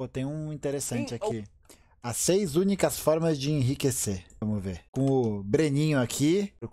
Pô, tem um interessante Sim, aqui. As seis únicas formas de enriquecer. Vamos ver. Com o Breninho aqui, pro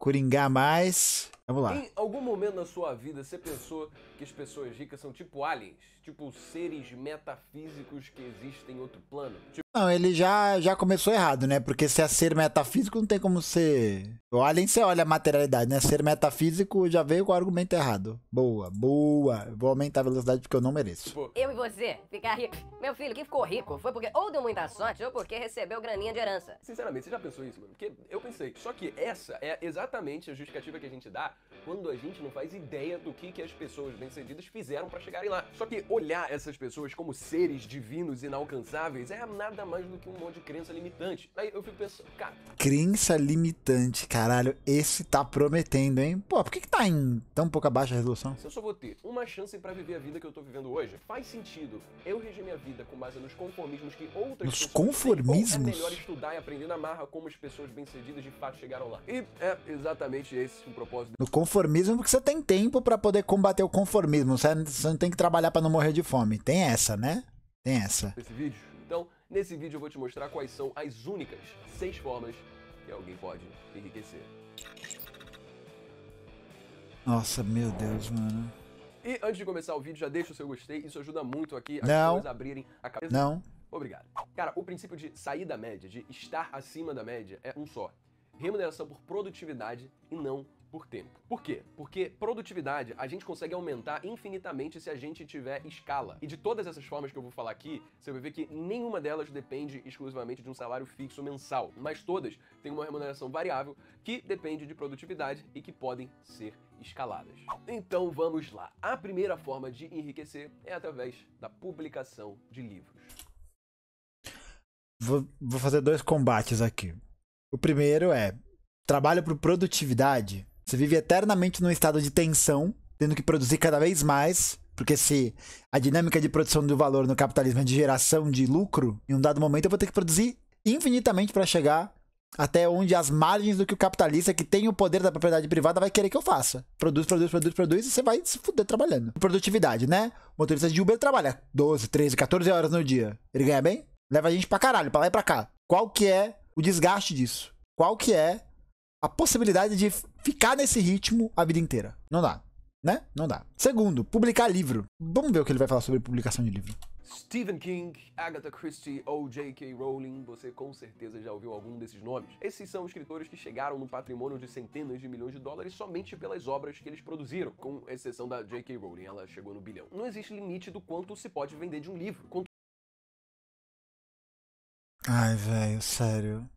mais. Vamos lá. Em algum momento na sua vida você pensou que as pessoas ricas são tipo aliens? Tipo seres metafísicos que existem em outro plano? Tipo... Não, ele já, já começou errado, né? Porque se é ser metafísico, não tem como ser. O alien você olha a materialidade, né? Ser metafísico já veio com o argumento errado. Boa, boa. Vou aumentar a velocidade porque eu não mereço. Tipo... Eu e você ficar rico. Meu filho que ficou rico foi porque ou deu muita sorte ou porque recebeu graninha de herança. Sinceramente, você já pensou isso? isso, mano. Porque eu pensei. Só que essa é exatamente a justificativa que a gente dá quando a gente não faz ideia do que, que as pessoas bem-sucedidas fizeram para chegarem lá. Só que olhar essas pessoas como seres divinos inalcançáveis é nada mais do que um monte de crença limitante. Aí eu fico pensando, cara. Crença limitante, caralho. Esse tá prometendo, hein? Pô, por que, que tá em tão pouca baixa resolução? Se eu só vou ter uma chance para viver a vida que eu tô vivendo hoje, faz sentido eu reger minha vida com base nos conformismos que outras nos pessoas. Nos é conformismos? Têm, é melhor estudar e aprender na marra como as pessoas bem-sucedidas de fato chegaram lá. E é exatamente esse o propósito. No conformismo, porque você tem tempo para poder combater o conformismo. Você é, não tem que trabalhar para não morrer de fome. Tem essa, né? Tem essa. Esse vídeo. Então, nesse vídeo eu vou te mostrar quais são as únicas seis formas que alguém pode enriquecer. Nossa, meu Deus, mano. E antes de começar o vídeo, já deixa o seu gostei, isso ajuda muito aqui as não. pessoas abrirem a cabeça. Não. Obrigado. Cara, o princípio de sair da média, de estar acima da média, é um só. Remuneração por produtividade e não por tempo. Por quê? Porque produtividade a gente consegue aumentar infinitamente se a gente tiver escala. E de todas essas formas que eu vou falar aqui, você vai ver que nenhuma delas depende exclusivamente de um salário fixo mensal, mas todas têm uma remuneração variável que depende de produtividade e que podem ser escaladas. Então vamos lá. A primeira forma de enriquecer é através da publicação de livros. Vou, vou fazer dois combates aqui. O primeiro é: trabalho por produtividade. Você vive eternamente num estado de tensão, tendo que produzir cada vez mais, porque se a dinâmica de produção do valor no capitalismo é de geração de lucro, em um dado momento eu vou ter que produzir infinitamente para chegar até onde as margens do que o capitalista que tem o poder da propriedade privada vai querer que eu faça. Produz, produz, produz, produz e você vai se fuder trabalhando. Produtividade, né? O motorista de Uber trabalha 12, 13, 14 horas no dia. Ele ganha bem? Leva a gente pra caralho, pra lá e pra cá. Qual que é o desgaste disso? Qual que é a possibilidade de ficar nesse ritmo a vida inteira? Não dá, né? Não dá. Segundo, publicar livro. Vamos ver o que ele vai falar sobre publicação de livro. Stephen King, Agatha Christie ou J.K. Rowling, você com certeza já ouviu algum desses nomes. Esses são escritores que chegaram no patrimônio de centenas de milhões de dólares somente pelas obras que eles produziram, com exceção da J.K. Rowling, ela chegou no bilhão. Não existe limite do quanto se pode vender de um livro. Ai, velho, sério.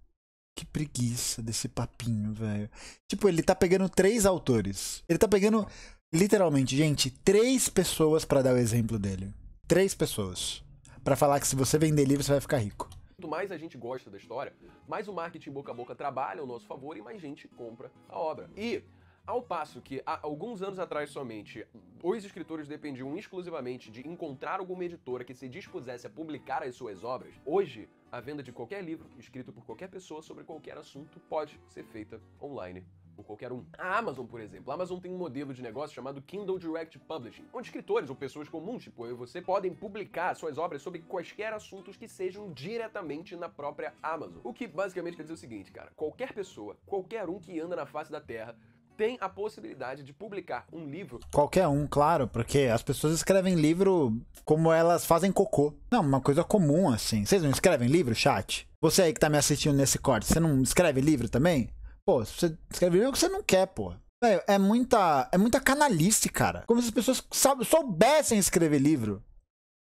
Que preguiça desse papinho, velho. Tipo, ele tá pegando três autores. Ele tá pegando, literalmente, gente, três pessoas para dar o exemplo dele. Três pessoas. para falar que se você vender livro, você vai ficar rico. Quanto mais a gente gosta da história, mais o marketing boca a boca trabalha ao nosso favor e mais gente compra a obra. E ao passo que, há alguns anos atrás somente, os escritores dependiam exclusivamente de encontrar alguma editora que se dispusesse a publicar as suas obras, hoje, a venda de qualquer livro escrito por qualquer pessoa sobre qualquer assunto pode ser feita online por qualquer um. A Amazon, por exemplo. A Amazon tem um modelo de negócio chamado Kindle Direct Publishing, onde escritores ou pessoas comuns, tipo eu e você, podem publicar suas obras sobre quaisquer assuntos que sejam diretamente na própria Amazon. O que basicamente quer dizer o seguinte, cara. Qualquer pessoa, qualquer um que anda na face da Terra, tem a possibilidade de publicar um livro. Qualquer um, claro, porque as pessoas escrevem livro como elas fazem cocô. Não, uma coisa comum assim. Vocês não escrevem livro, chat? Você aí que tá me assistindo nesse corte, você não escreve livro também? Pô, se você escreve livro é o que você não quer, pô. É, é muita é muita canalice, cara. Como se as pessoas soubessem escrever livro.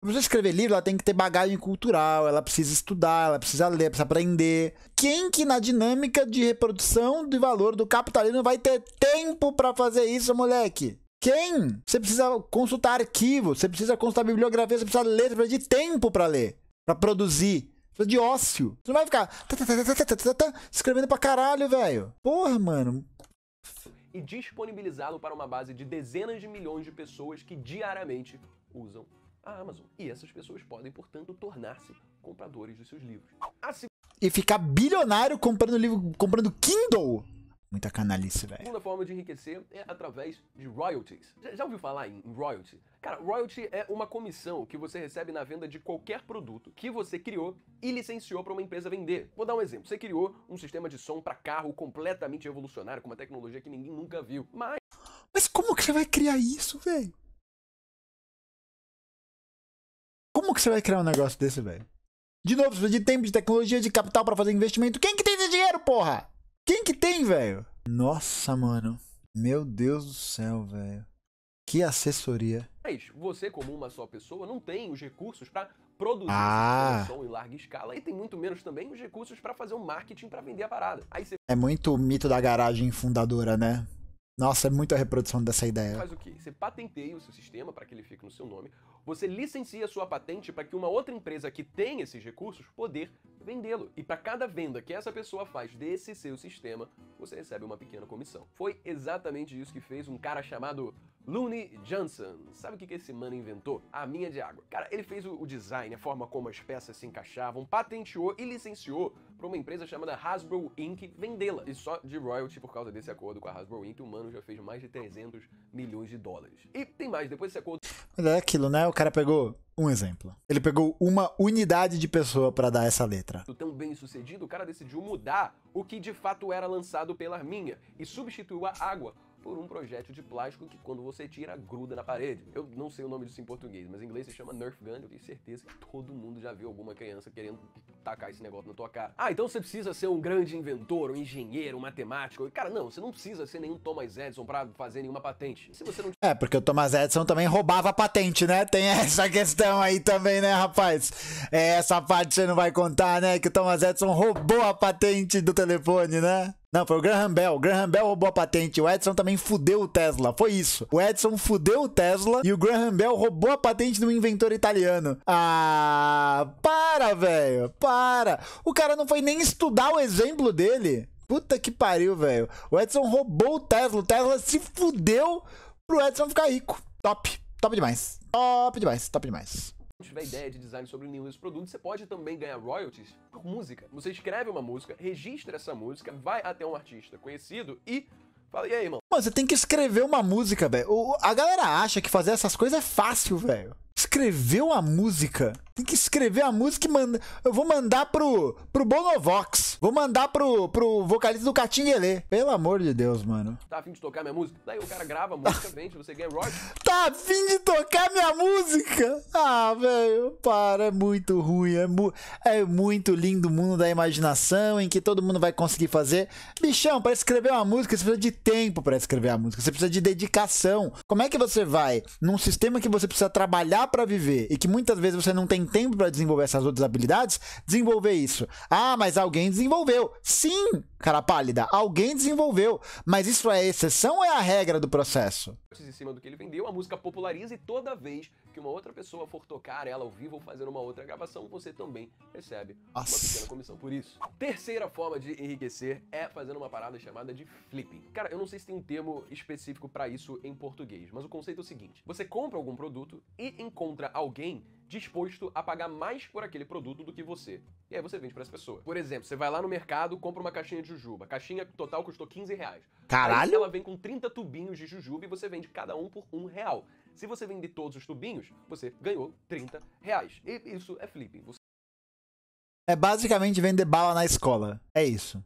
Pra escrever livro, ela tem que ter bagagem cultural, ela precisa estudar, ela precisa ler, precisa aprender. Quem que na dinâmica de reprodução de valor do capitalismo vai ter tempo para fazer isso, moleque? Quem? Você precisa consultar arquivos, você precisa consultar bibliografia, você precisa ler, você precisa de tempo para ler, para produzir. Precisa de ócio. Você não vai ficar tá, tá, tá, escrevendo pra caralho, velho. Porra, mano e disponibilizá-lo para uma base de dezenas de milhões de pessoas que diariamente usam a Amazon. E essas pessoas podem, portanto, tornar-se compradores dos seus livros. Assim, e ficar bilionário comprando livro, comprando Kindle. Muita canalice, velho. A segunda forma de enriquecer é através de royalties. Já, já ouviu falar em, em royalty? Cara, royalty é uma comissão que você recebe na venda de qualquer produto que você criou e licenciou para uma empresa vender. Vou dar um exemplo. Você criou um sistema de som para carro completamente revolucionário, com uma tecnologia que ninguém nunca viu. Mas. Mas como que você vai criar isso, velho? que você vai criar um negócio desse, velho? De novo, você precisa de tempo, de tecnologia, de capital para fazer investimento. Quem que tem esse dinheiro, porra? Quem que tem, velho? Nossa, mano. Meu Deus do céu, velho. Que assessoria. Mas você, como uma só pessoa, não tem os recursos para produzir ah. produção em larga escala e tem muito menos também os recursos para fazer um marketing para vender a parada. Você... É muito o mito da garagem fundadora, né? Nossa, é muita reprodução dessa ideia. Faz o quê? Você patenteia o seu sistema para que ele fique no seu nome. Você licencia a sua patente para que uma outra empresa que tem esses recursos poder vendê-lo. E para cada venda que essa pessoa faz desse seu sistema, você recebe uma pequena comissão. Foi exatamente isso que fez um cara chamado Looney Johnson. Sabe o que esse mano inventou? A minha de água. Cara, ele fez o design, a forma como as peças se encaixavam, patenteou e licenciou para uma empresa chamada Hasbro Inc. vendê-la. E só de royalty por causa desse acordo com a Hasbro Inc. o mano já fez mais de 300 milhões de dólares. E tem mais, depois desse acordo... Mas é aquilo, né? O cara pegou um exemplo. Ele pegou uma unidade de pessoa para dar essa letra. Tão bem sucedido, o cara decidiu mudar o que de fato era lançado pela minha e substituiu a água por um projétil de plástico que quando você tira, gruda na parede. Eu não sei o nome disso em português, mas em inglês se chama Nerf Gun. Eu tenho certeza que todo mundo já viu alguma criança querendo tacar esse negócio na tua cara. Ah, então você precisa ser um grande inventor, um engenheiro, um matemático. Cara, não, você não precisa ser nenhum Thomas Edison pra fazer nenhuma patente. Se você não... É, porque o Thomas Edison também roubava a patente, né? Tem essa questão aí também, né, rapaz? É, essa parte você não vai contar, né? Que o Thomas Edison roubou a patente do telefone, né? Não, foi o Graham Bell. O Graham Bell roubou a patente. O Edison também fudeu o Tesla. Foi isso. O Edison fudeu o Tesla e o Graham Bell roubou a patente do inventor italiano. Ah, para, velho. Para. O cara não foi nem estudar o exemplo dele. Puta que pariu, velho. O Edison roubou o Tesla. O Tesla se fudeu pro Edison ficar rico. Top. Top demais. Top demais. Top demais tiver ideia de design sobre nenhum desses produtos, você pode também ganhar royalties por música. Você escreve uma música, registra essa música, vai até um artista conhecido e fala, e aí, irmão? Mano, você tem que escrever uma música, velho. A galera acha que fazer essas coisas é fácil, velho escreveu a música. Tem que escrever a música e manda. Eu vou mandar pro, pro Bonovox. Vou mandar pro, pro vocalista do Catinguelê. Pelo amor de Deus, mano. Tá afim de tocar minha música? Daí o cara grava a música, vende, você ganha royalties. Tá afim de tocar minha música? Ah, velho, para, é muito ruim. É, mu é muito lindo o mundo da imaginação em que todo mundo vai conseguir fazer. Bichão, para escrever uma música, você precisa de tempo para escrever a música. Você precisa de dedicação. Como é que você vai, num sistema que você precisa trabalhar para viver e que muitas vezes você não tem tempo para desenvolver essas outras habilidades, desenvolver isso. Ah, mas alguém desenvolveu. Sim, cara pálida, alguém desenvolveu. Mas isso é exceção ou é a regra do processo? Em cima do que ele vendeu, a música populariza e toda vez que uma outra pessoa for tocar ela ao vivo ou fazer uma outra gravação, você também recebe Nossa. uma pequena comissão por isso. Terceira forma de enriquecer é fazendo uma parada chamada de flipping. Cara, eu não sei se tem um termo específico para isso em português, mas o conceito é o seguinte: você compra algum produto e encontra alguém disposto a pagar mais por aquele produto do que você. E aí você vende para essa pessoa. Por exemplo, você vai lá no mercado, compra uma caixinha de jujuba. A caixinha total custou 15 reais. Caralho! Aí ela vem com 30 tubinhos de jujuba e você vende cada um por um real. Se você vender todos os tubinhos, você ganhou 30 reais. E isso é flipping Você... É basicamente vender bala na escola. É isso.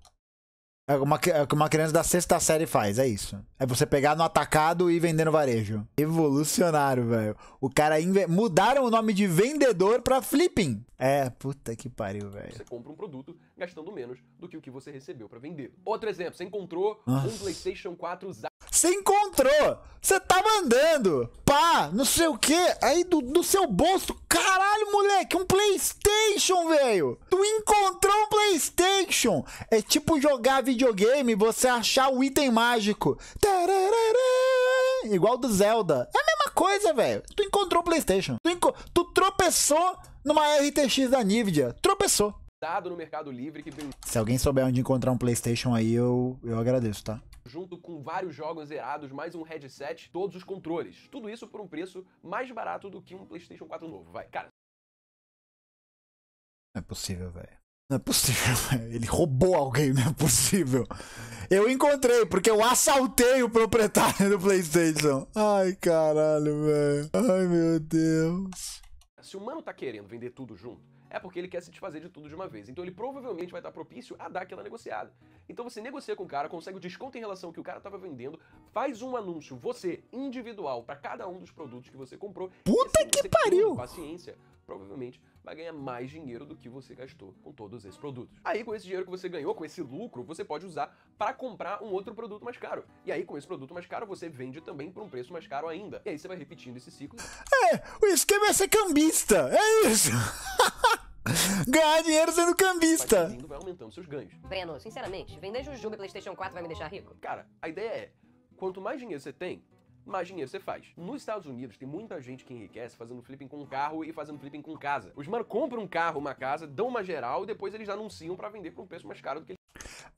É, é o que uma criança da sexta série faz, é isso. É você pegar no atacado e vender no varejo. Evolucionário, velho. O cara inve... mudaram o nome de vendedor pra flipping. É, puta que pariu, velho. Você compra um produto gastando menos do que o que você recebeu para vender. Outro exemplo, você encontrou Nossa. um PlayStation 4 Z. Você encontrou! Você tava tá andando! Pá! Não sei o que! Aí do, do seu bolso, caralho, moleque! Um PlayStation, velho! Tu encontrou um PlayStation! É tipo jogar videogame e você achar o item mágico. Tararara, igual do Zelda. É a mesma coisa, velho! Tu encontrou o PlayStation. Tu, enco tu tropeçou numa RTX da Nvidia. Tropeçou. Dado no Mercado Livre que. Se alguém souber onde encontrar um PlayStation aí, eu, eu agradeço, tá? junto com vários jogos zerados, mais um headset, todos os controles. Tudo isso por um preço mais barato do que um PlayStation 4 novo, vai. Cara. Não é possível, velho. Não é possível, véio. ele roubou alguém, não é possível. Eu encontrei, porque eu assaltei o proprietário do PlayStation. Ai, caralho, velho. Ai, meu Deus. Se o mano tá querendo vender tudo junto, é porque ele quer se desfazer de tudo de uma vez. Então ele provavelmente vai estar propício a dar aquela negociada. Então você negocia com o cara, consegue o desconto em relação ao que o cara estava vendendo, faz um anúncio, você, individual, para cada um dos produtos que você comprou. Puta que pariu! Paciência, provavelmente vai ganhar mais dinheiro do que você gastou com todos esses produtos. Aí, com esse dinheiro que você ganhou, com esse lucro, você pode usar para comprar um outro produto mais caro. E aí, com esse produto mais caro, você vende também por um preço mais caro ainda. E aí, você vai repetindo esse ciclo. É, o esquema é ser cambista. É isso! Ganhar dinheiro sendo cambista. Vai, vai aumentando seus ganhos. Breno, sinceramente, vender Jujuba e PlayStation 4 vai me deixar rico? Cara, a ideia é: quanto mais dinheiro você tem, mais dinheiro você faz. Nos Estados Unidos tem muita gente que enriquece fazendo flipping com carro e fazendo flipping com casa. Os mano compram um carro, uma casa, dão uma geral e depois eles anunciam para vender por um preço mais caro do que eles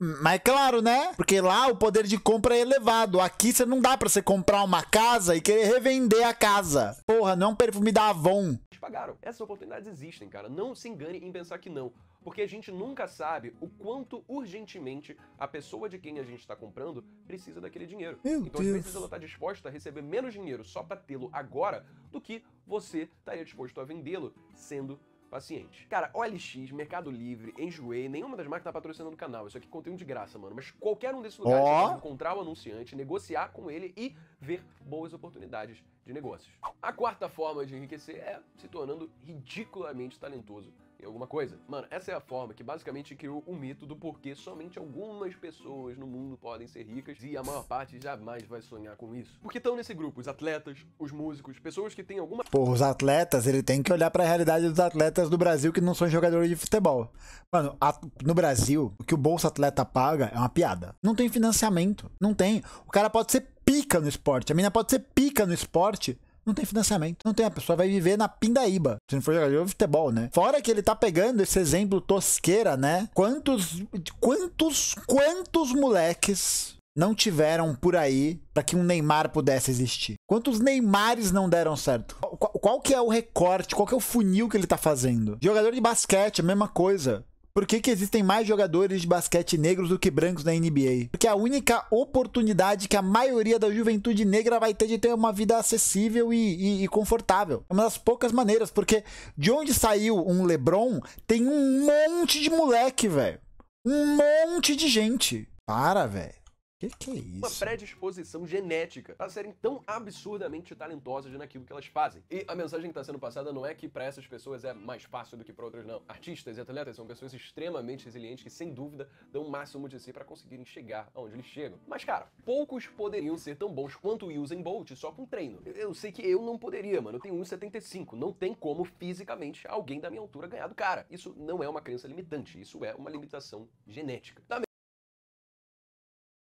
hum, mas é claro, né? Porque lá o poder de compra é elevado. Aqui você não dá para você comprar uma casa e querer revender a casa. Porra, não é um perfume da Avon pagaram. Essas oportunidades existem, cara. Não se engane em pensar que não, porque a gente nunca sabe o quanto urgentemente a pessoa de quem a gente está comprando precisa daquele dinheiro. Meu então, Deus. às vezes, ela está disposta a receber menos dinheiro só para tê-lo agora do que você estaria disposto a vendê-lo sendo paciente. Cara, OLX, Mercado Livre, Enjoei, nenhuma das marcas tá patrocinando o canal. Isso aqui é conteúdo de graça, mano. Mas qualquer um desses lugares oh. você encontrar o anunciante, negociar com ele e ver boas oportunidades de negócios. A quarta forma de enriquecer é se tornando ridiculamente talentoso alguma coisa. Mano, essa é a forma que basicamente criou o um mito do porquê somente algumas pessoas no mundo podem ser ricas e a maior parte jamais vai sonhar com isso. Porque estão nesse grupo os atletas, os músicos, pessoas que têm alguma. Pô, os atletas, ele tem que olhar para a realidade dos atletas do Brasil que não são jogadores de futebol. Mano, a... no Brasil, o que o bolso Atleta paga é uma piada. Não tem financiamento. Não tem. O cara pode ser pica no esporte. A menina pode ser pica no esporte não tem financiamento, não tem. A pessoa vai viver na pindaíba, se não for jogador de futebol, né? Fora que ele tá pegando esse exemplo tosqueira, né? Quantos, quantos, quantos moleques não tiveram por aí para que um Neymar pudesse existir? Quantos Neymares não deram certo? Qual, qual, que é o recorte? Qual que é o funil que ele tá fazendo? Jogador de basquete, a mesma coisa. Por que, que existem mais jogadores de basquete negros do que brancos na NBA? Porque é a única oportunidade que a maioria da juventude negra vai ter de ter uma vida acessível e, e, e confortável. É uma das poucas maneiras, porque de onde saiu um LeBron, tem um monte de moleque, velho. Um monte de gente. Para, velho. Que que é isso? Uma predisposição genética para serem tão absurdamente talentosas naquilo que elas fazem. E a mensagem que está sendo passada não é que para essas pessoas é mais fácil do que para outras não. Artistas e atletas são pessoas extremamente resilientes que sem dúvida dão o máximo de si para conseguirem chegar aonde eles chegam. Mas cara, poucos poderiam ser tão bons quanto o Usain Bolt só com treino. Eu sei que eu não poderia, mano. Eu tenho 1,75. Não tem como fisicamente alguém da minha altura ganhar do cara. Isso não é uma crença limitante, isso é uma limitação genética. Da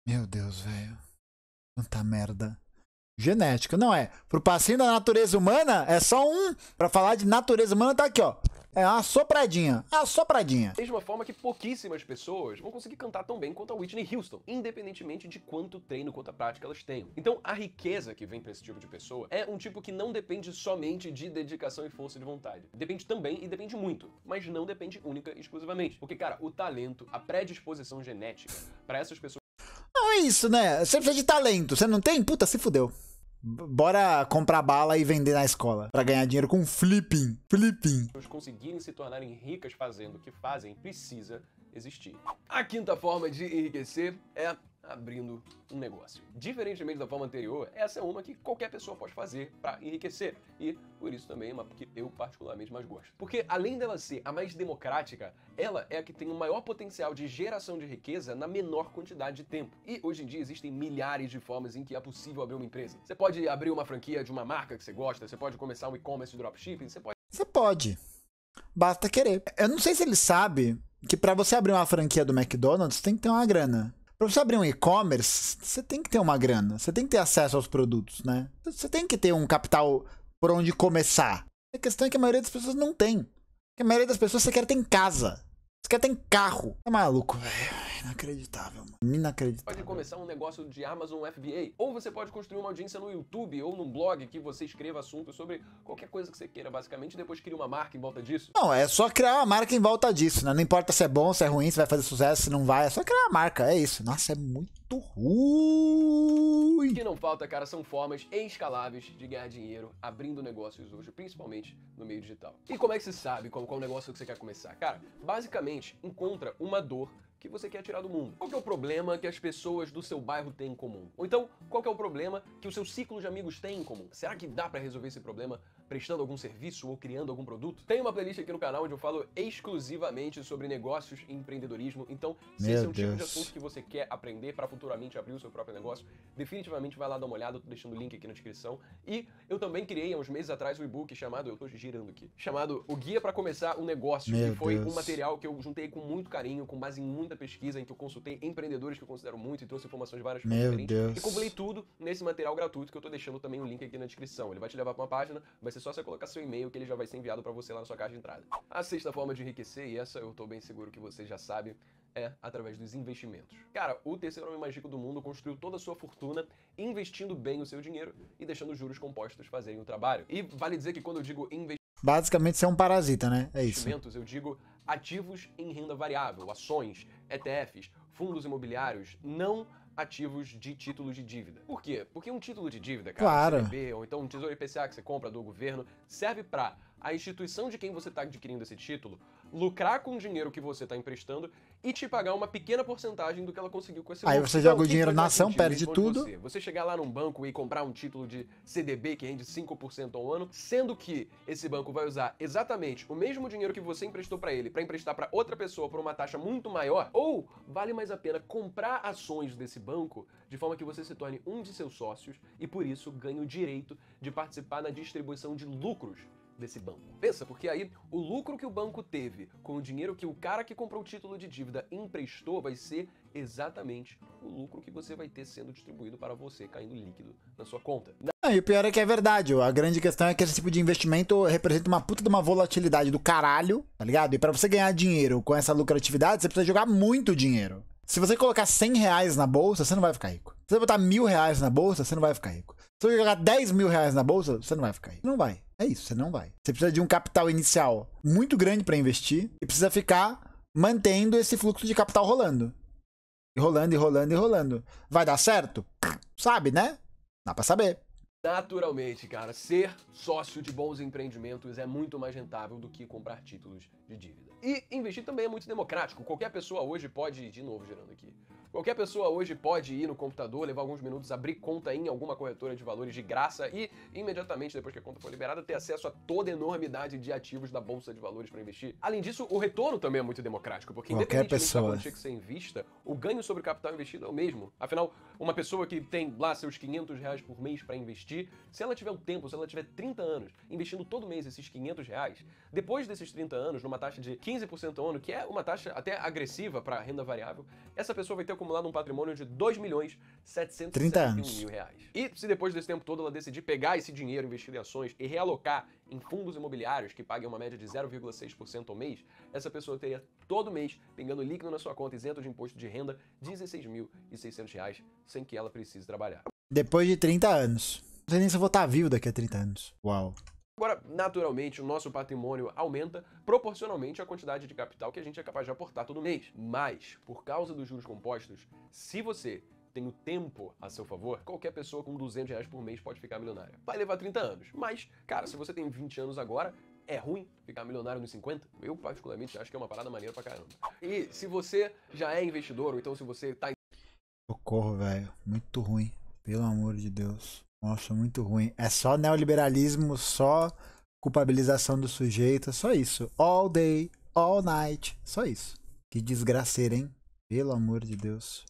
meu Deus, velho. Quanta merda. Genética, não é? Pro passinho da natureza humana, é só um. Pra falar de natureza humana, tá aqui, ó. É uma sopradinha, é uma sopradinha. de mesma forma que pouquíssimas pessoas vão conseguir cantar tão bem quanto a Whitney Houston, independentemente de quanto treino, quanta prática elas tenham. Então, a riqueza que vem para esse tipo de pessoa é um tipo que não depende somente de dedicação e força de vontade. Depende também e depende muito, mas não depende única e exclusivamente. Porque, cara, o talento, a predisposição genética para essas pessoas é isso, né? Você precisa de talento. Você não tem? Puta, se fudeu. Bora comprar bala e vender na escola para ganhar dinheiro com flipping. Flipping. Os conseguirem se tornarem ricas fazendo o que fazem precisa existir. A quinta forma de enriquecer é abrindo um negócio. Diferentemente da forma anterior, essa é uma que qualquer pessoa pode fazer para enriquecer e por isso também é uma que eu particularmente mais gosto. Porque além dela ser a mais democrática, ela é a que tem o maior potencial de geração de riqueza na menor quantidade de tempo. E hoje em dia existem milhares de formas em que é possível abrir uma empresa. Você pode abrir uma franquia de uma marca que você gosta, você pode começar um e-commerce de dropshipping, você pode Você pode. Basta querer. Eu não sei se ele sabe que para você abrir uma franquia do McDonald's tem que ter uma grana. Para você abrir um e-commerce, você tem que ter uma grana, você tem que ter acesso aos produtos, né? Você tem que ter um capital por onde começar. A questão é que a maioria das pessoas não tem. a maioria das pessoas sequer tem casa. Esse cara tem carro. É maluco, velho. É, é inacreditável, mano. Inacreditável. Pode começar um negócio de Amazon FBA. Ou você pode construir uma audiência no YouTube ou num blog que você escreva assuntos sobre qualquer coisa que você queira, basicamente, e depois cria uma marca em volta disso. Não, é só criar uma marca em volta disso, né? Não importa se é bom, se é ruim, se vai fazer sucesso, se não vai. É só criar uma marca. É isso. Nossa, é muito muito ruim. O que não falta, cara, são formas escaláveis de ganhar dinheiro abrindo negócios hoje, principalmente no meio digital. E como é que você sabe qual, qual negócio que você quer começar? Cara, basicamente, encontra uma dor que você quer tirar do mundo. Qual é o problema que as pessoas do seu bairro têm em comum? Ou então, qual é o problema que o seu ciclo de amigos tem em comum? Será que dá para resolver esse problema prestando algum serviço ou criando algum produto, tem uma playlist aqui no canal onde eu falo exclusivamente sobre negócios e empreendedorismo. Então, se Meu esse é um Deus. tipo de assunto que você quer aprender para futuramente abrir o seu próprio negócio, definitivamente vai lá dar uma olhada, eu tô deixando o link aqui na descrição. E eu também criei há uns meses atrás um e-book chamado, eu tô girando aqui, chamado O Guia para começar um negócio, Meu que foi Deus. um material que eu juntei com muito carinho, com base em muita pesquisa, em que eu consultei empreendedores que eu considero muito e trouxe informações de várias Meu Deus. e compilei tudo nesse material gratuito que eu tô deixando também o um link aqui na descrição. Ele vai te levar para uma página, vai ser é só você colocar seu e-mail que ele já vai ser enviado para você lá na sua caixa de entrada. A sexta forma de enriquecer, e essa eu tô bem seguro que você já sabe, é através dos investimentos. Cara, o terceiro homem mais rico do mundo construiu toda a sua fortuna investindo bem o seu dinheiro e deixando os juros compostos fazerem o trabalho. E vale dizer que quando eu digo investimento, Basicamente, você é um parasita, né? É isso. Investimentos, eu digo ativos em renda variável, ações, ETFs, fundos imobiliários, não ativos de títulos de dívida. Por quê? Porque um título de dívida, cara, claro. CDB, ou então um tesouro IPCA que você compra do governo, serve para a instituição de quem você está adquirindo esse título lucrar com o dinheiro que você está emprestando e te pagar uma pequena porcentagem do que ela conseguiu com esse Aí você joga então, o dinheiro na ação, perde tudo. Você? você chegar lá num banco e comprar um título de CDB que rende 5% ao ano, sendo que esse banco vai usar exatamente o mesmo dinheiro que você emprestou para ele para emprestar para outra pessoa por uma taxa muito maior, ou vale mais a pena comprar ações desse banco de forma que você se torne um de seus sócios e por isso ganhe o direito de participar na distribuição de lucros desse banco. Pensa, porque aí o lucro que o banco teve com o dinheiro que o cara que comprou o título de dívida emprestou vai ser exatamente o lucro que você vai ter sendo distribuído para você, caindo líquido na sua conta. Ah, e o pior é que é verdade. A grande questão é que esse tipo de investimento representa uma puta de uma volatilidade do caralho, tá ligado? E para você ganhar dinheiro com essa lucratividade, você precisa jogar muito dinheiro. Se você colocar 100 reais na bolsa, você não vai ficar rico. Se você botar mil reais na bolsa, você não vai ficar rico. Se você jogar 10 mil reais na bolsa, você não vai ficar rico. Não vai. É isso, você não vai. Você precisa de um capital inicial muito grande para investir e precisa ficar mantendo esse fluxo de capital rolando. E rolando, e rolando, e rolando. Vai dar certo? Sabe, né? Dá para saber. Naturalmente, cara, ser sócio de bons empreendimentos é muito mais rentável do que comprar títulos de dívida. E investir também é muito democrático. Qualquer pessoa hoje pode, de novo gerando aqui, qualquer pessoa hoje pode ir no computador, levar alguns minutos, abrir conta em alguma corretora de valores de graça e, imediatamente depois que a conta for liberada, ter acesso a toda a enormidade de ativos da bolsa de valores para investir. Além disso, o retorno também é muito democrático, porque qualquer pessoa. da que você invista, o ganho sobre o capital investido é o mesmo. Afinal, uma pessoa que tem lá seus 500 reais por mês para investir investir, se ela tiver o tempo, se ela tiver 30 anos, investindo todo mês esses 500 reais, depois desses 30 anos, numa taxa de 15% ao ano, que é uma taxa até agressiva para renda variável, essa pessoa vai ter acumulado um patrimônio de 2 milhões 771 mil reais. E se depois desse tempo todo ela decidir pegar esse dinheiro investido em ações e realocar em fundos imobiliários que paguem uma média de 0,6% ao mês, essa pessoa teria todo mês pegando líquido na sua conta isento de imposto de renda 16.600 reais, sem que ela precise trabalhar. Depois de 30 anos. Não sei nem se eu vou estar tá vivo daqui a 30 anos. Uau. Agora, naturalmente, o nosso patrimônio aumenta proporcionalmente à quantidade de capital que a gente é capaz de aportar todo mês. Mas, por causa dos juros compostos, se você tem o tempo a seu favor, qualquer pessoa com 200 reais por mês pode ficar milionária. Vai levar 30 anos. Mas, cara, se você tem 20 anos agora, é ruim ficar milionário nos 50? Eu, particularmente, acho que é uma parada maneira pra caramba. E se você já é investidor, ou então se você tá. Socorro, velho. Muito ruim. Pelo amor de Deus. Nossa, muito ruim. É só neoliberalismo, só culpabilização do sujeito, só isso. All day, all night, só isso. Que desgraceira, hein? Pelo amor de Deus.